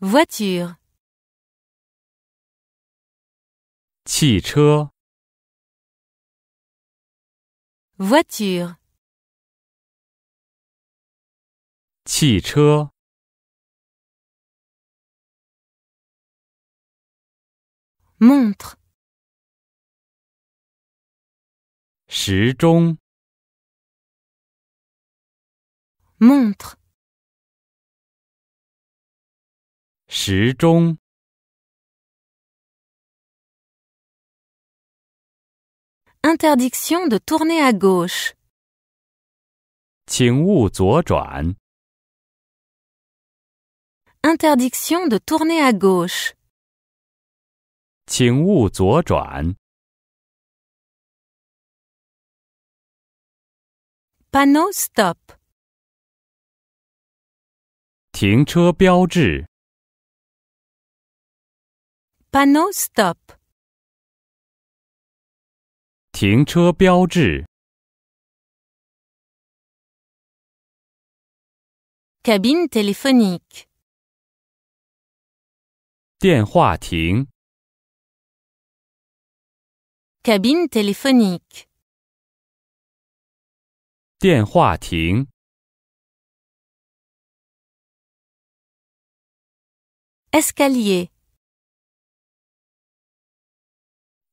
Voiture. 汽车 voiture 汽车 montre 时钟 montre 时钟。请勿左转。请勿左转。禁止左转。s t 左转。停车标志。Panneau stop. Cabine téléphonique. Cabine téléphonique. Escalier.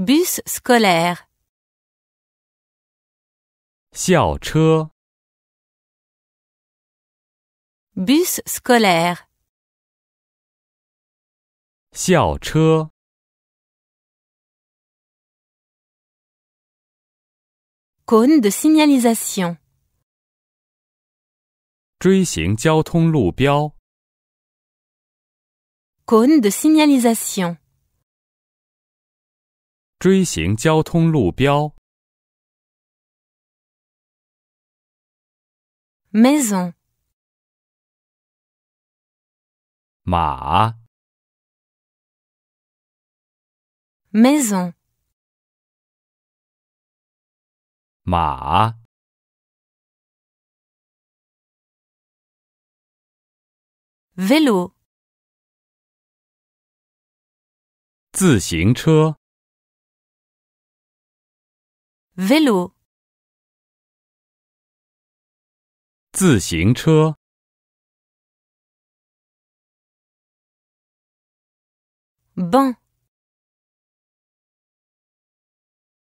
Bus scolaire. Bus scolaire. Cône de signalisation. Cône de signalisation. 锥形交通路标。maison，马。maison，马。vélo，自行车。vélo 自行车 banc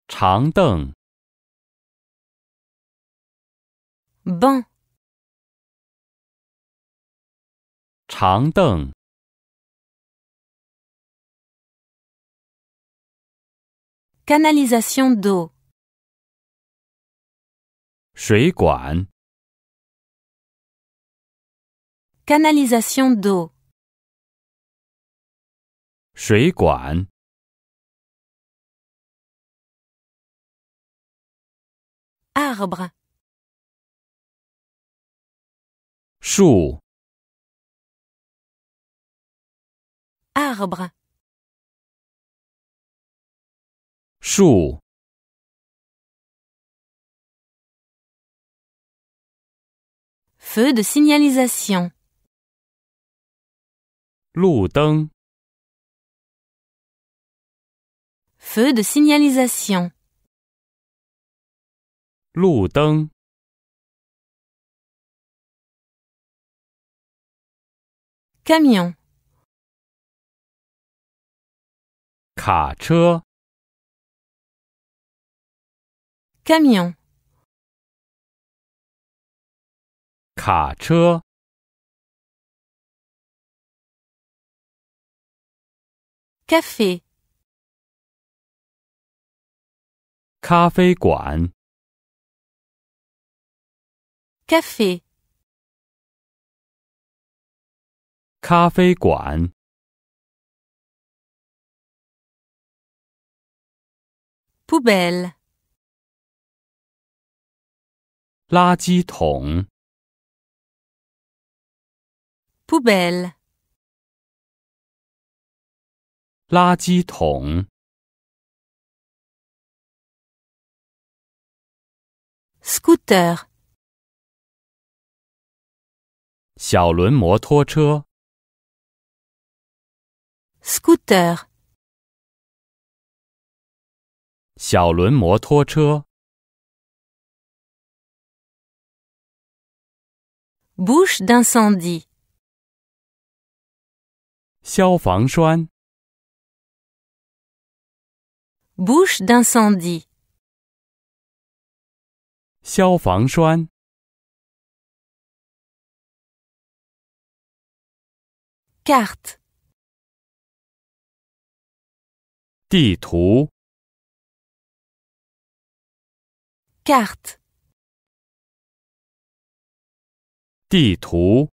长凳 banc 长凳 canalisation d'eau 水管。Canalisation d'eau。水管。Arbre。树。Arbre。树。Feu de signalisation. Feu de signalisation. Camion. Camion. 卡车。café 咖啡馆。café 咖啡馆。poubelle 垃圾桶。Poubelle. La tong Scooter. Siao le mot Scooter. Siao le mot rocheur. Bouche d'incendie. 消防栓。bouche d'incendie。消防栓。carte。地图。carte。地图。